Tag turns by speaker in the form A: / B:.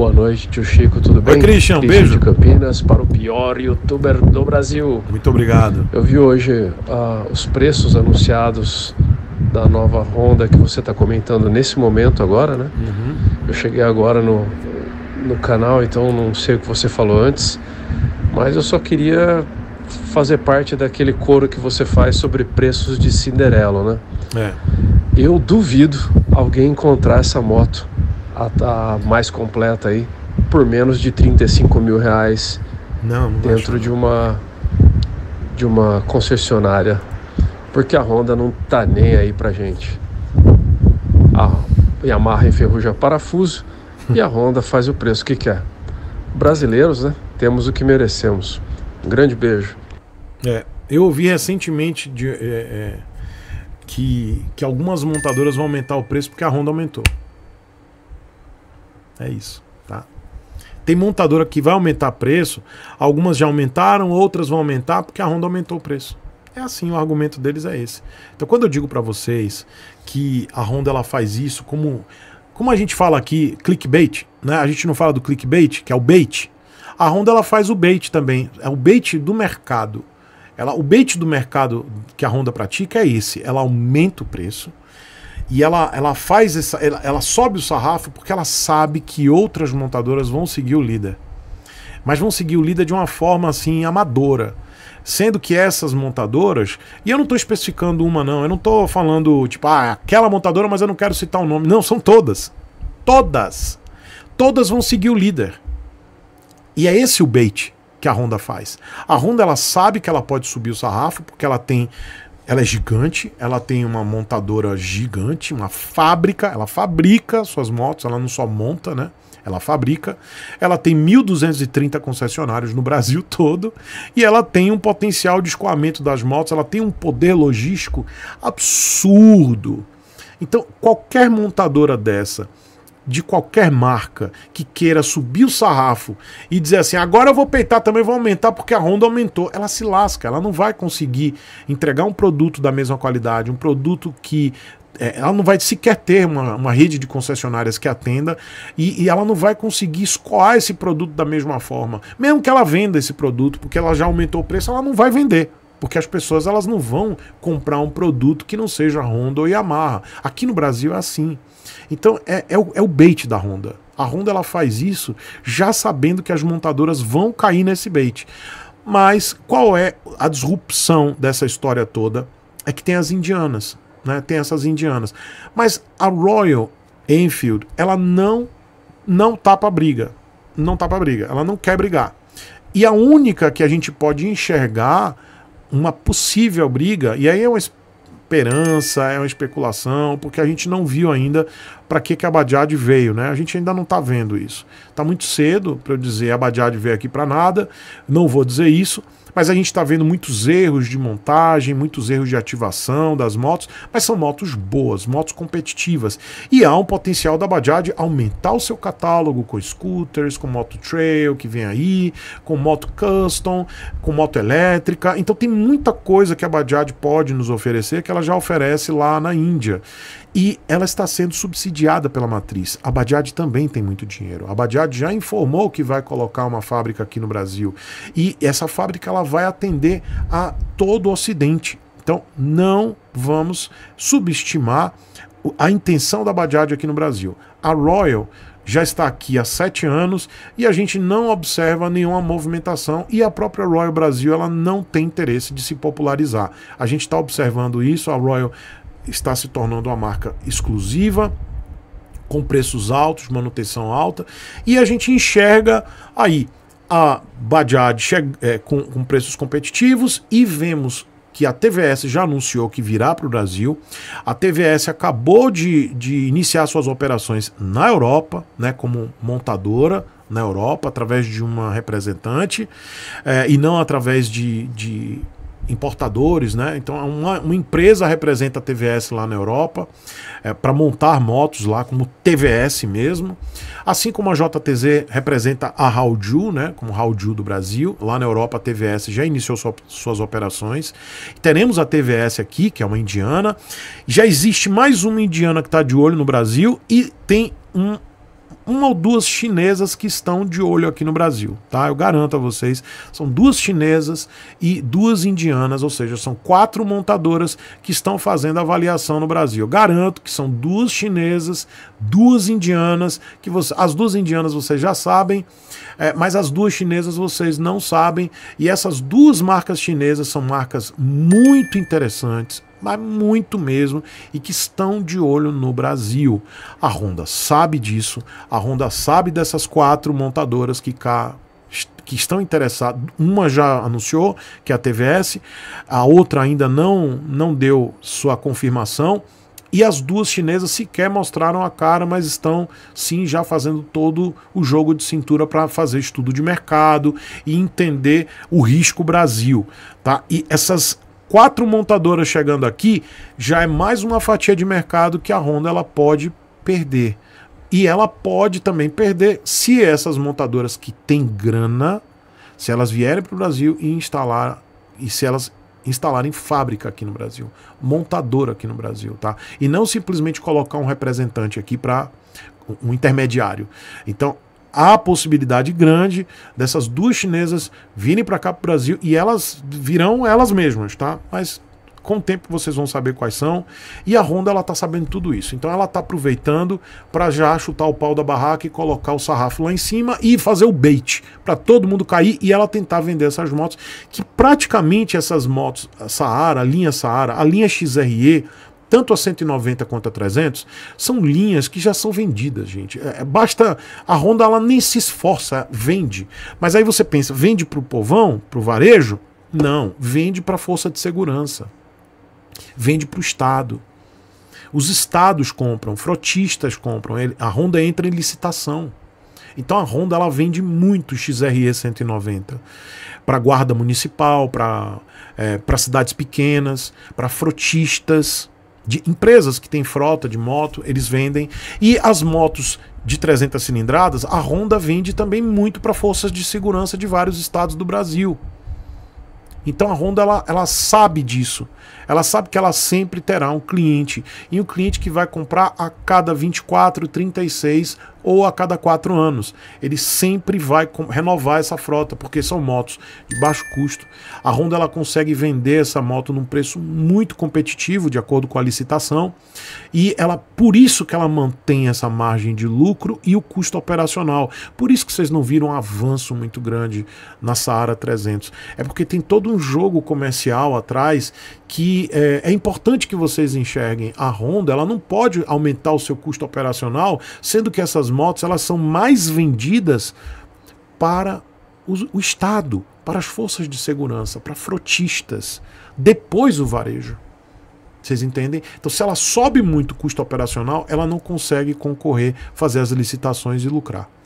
A: Boa noite, tio Chico, tudo bem? Oi, Christian, Christian beijo. de Campinas para o pior youtuber do Brasil. Muito obrigado. Eu vi hoje ah, os preços anunciados da nova Honda que você está comentando nesse momento agora, né? Uhum. Eu cheguei agora no, no canal, então não sei o que você falou antes, mas eu só queria fazer parte daquele coro que você faz sobre preços de Cinderelo, né? É. Eu duvido alguém encontrar essa moto a, a tá mais completa aí por menos de 35 mil reais não, não dentro de uma de uma concessionária porque a Honda não tá nem aí pra gente a Yamaha enferruja parafuso e a Honda faz o preço que quer brasileiros né temos o que merecemos um grande beijo é, eu ouvi recentemente de, é, é, que, que algumas montadoras vão aumentar o preço porque a Honda aumentou é isso, tá? Tem montadora que vai aumentar preço, algumas já aumentaram, outras vão aumentar porque a Honda aumentou o preço. É assim, o argumento deles é esse. Então, quando eu digo para vocês que a Honda ela faz isso como como a gente fala aqui, clickbait, né? A gente não fala do clickbait, que é o bait. A Honda ela faz o bait também, é o bait do mercado. Ela, o bait do mercado que a Honda pratica é esse, ela aumenta o preço e ela, ela faz essa. Ela, ela sobe o sarrafo porque ela sabe que outras montadoras vão seguir o líder. Mas vão seguir o líder de uma forma assim amadora sendo que essas montadoras, e eu não estou especificando uma não, eu não estou falando tipo, ah, aquela montadora, mas eu não quero citar o um nome. Não, são todas. Todas. Todas vão seguir o líder. E é esse o bait que a Honda faz. A Honda ela sabe que ela pode subir o sarrafo porque ela tem ela é gigante, ela tem uma montadora gigante, uma fábrica, ela fabrica suas motos, ela não só monta, né? Ela fabrica. Ela tem 1.230 concessionários no Brasil todo e ela tem um potencial de escoamento das motos, ela tem um poder logístico absurdo. Então, qualquer montadora dessa de qualquer marca que queira subir o sarrafo e dizer assim, agora eu vou peitar também, vou aumentar porque a Honda aumentou, ela se lasca, ela não vai conseguir entregar um produto da mesma qualidade, um produto que é, ela não vai sequer ter uma, uma rede de concessionárias que atenda e, e, ela não vai conseguir escoar esse produto da mesma forma. Mesmo que ela venda esse produto, porque ela já aumentou o preço, ela não vai vender porque as pessoas elas não vão comprar um produto que não seja Honda ou Yamaha. Aqui no Brasil é assim. Então é, é, o, é o bait da Honda. A Honda ela faz isso já sabendo que as montadoras vão cair nesse bait. Mas qual é a disrupção dessa história toda? É que tem as indianas, né? Tem essas indianas. Mas a Royal Enfield, ela não não tapa tá briga. Não tapa tá briga, ela não quer brigar. E a única que a gente pode enxergar uma possível briga, e aí é uma esperança, é uma especulação, porque a gente não viu ainda para que, que a Abadiade veio, né? A gente ainda não está vendo isso. Está muito cedo para eu dizer a Abadiade veio aqui para nada, não vou dizer isso, mas a gente está vendo muitos erros de montagem, muitos erros de ativação das motos, mas são motos boas, motos competitivas. E há um potencial da Bajaj aumentar o seu catálogo com scooters, com moto trail que vem aí, com moto custom, com moto elétrica. Então tem muita coisa que a Bajaj pode nos oferecer que ela já oferece lá na Índia e ela está sendo subsidiada pela matriz. A Bajaj também tem muito dinheiro. A Bajaj já informou que vai colocar uma fábrica aqui no Brasil e essa fábrica ela vai atender a todo o Ocidente. Então não vamos subestimar a intenção da Bajaj aqui no Brasil. A Royal já está aqui há sete anos e a gente não observa nenhuma movimentação e a própria Royal Brasil ela não tem interesse de se popularizar. A gente está observando isso, a Royal está se tornando uma marca exclusiva, com preços altos, manutenção alta, e a gente enxerga aí a Bajaj é, com, com preços competitivos e vemos que a TVS já anunciou que virá para o Brasil. A TVS acabou de, de iniciar suas operações na Europa, né, como montadora na Europa, através de uma representante, é, e não através de, de importadores, né? Então é uma, uma empresa representa a TVS lá na Europa é, para montar motos lá como TVS mesmo, assim como a JTZ representa a Raudju, né? Como Raudju do Brasil, lá na Europa a TVS já iniciou sua, suas operações. Teremos a TVS aqui, que é uma indiana. Já existe mais uma indiana que está de olho no Brasil e tem um uma ou duas chinesas que estão de olho aqui no Brasil, tá? Eu garanto a vocês, são duas chinesas e duas indianas, ou seja, são quatro montadoras que estão fazendo avaliação no Brasil. Eu garanto que são duas chinesas, duas indianas, que você, as duas indianas vocês já sabem, é, mas as duas chinesas vocês não sabem, e essas duas marcas chinesas são marcas muito interessantes, mas muito mesmo, e que estão de olho no Brasil. A Honda sabe disso, a Honda sabe dessas quatro montadoras que cá que estão interessadas. Uma já anunciou, que é a TVS, a outra ainda não, não deu sua confirmação. E as duas chinesas sequer mostraram a cara, mas estão sim já fazendo todo o jogo de cintura para fazer estudo de mercado e entender o risco Brasil, tá? E essas quatro montadoras chegando aqui, já é mais uma fatia de mercado que a Honda ela pode perder. E ela pode também perder se essas montadoras que têm grana, se elas vierem para o Brasil e instalar e se elas instalarem fábrica aqui no Brasil, montadora aqui no Brasil, tá? E não simplesmente colocar um representante aqui para um intermediário. Então, há a possibilidade grande dessas duas chinesas virem para cá para o Brasil e elas virão elas mesmas, tá? Mas com o tempo vocês vão saber quais são. E a Honda ela tá sabendo tudo isso. Então ela tá aproveitando para já chutar o pau da barraca e colocar o sarrafo lá em cima e fazer o bait para todo mundo cair e ela tentar vender essas motos que praticamente essas motos a Saara, a linha Saara, a linha XRE, tanto a 190 quanto a 300, são linhas que já são vendidas, gente. É, é, basta a Honda ela nem se esforça, vende. Mas aí você pensa, vende para o povão, para o varejo? Não, vende para a força de segurança. Vende para o estado. Os estados compram, frotistas compram, a Honda entra em licitação. Então a Honda ela vende muito XRE 190 para guarda municipal, para é, cidades pequenas, para frotistas de empresas que têm frota de moto, eles vendem. E as motos de 300 cilindradas, a Honda vende também muito para forças de segurança de vários estados do Brasil. Então a Honda ela, ela sabe disso. Ela sabe que ela sempre terá um cliente e um cliente que vai comprar a cada 24, 36 ou a cada quatro anos. Ele sempre vai renovar essa frota, porque são motos de baixo custo. A Honda ela consegue vender essa moto num preço muito competitivo, de acordo com a licitação, e ela por isso que ela mantém essa margem de lucro e o custo operacional. Por isso que vocês não viram um avanço muito grande na Saara 300. É porque tem todo um jogo comercial atrás que é, é, importante que vocês enxerguem a Honda, ela não pode aumentar o seu custo operacional, sendo que essas motos elas são mais vendidas para o, o Estado, para as forças de segurança, para frotistas, depois o varejo. Vocês entendem? Então, se ela sobe muito o custo operacional, ela não consegue concorrer, fazer as licitações e lucrar.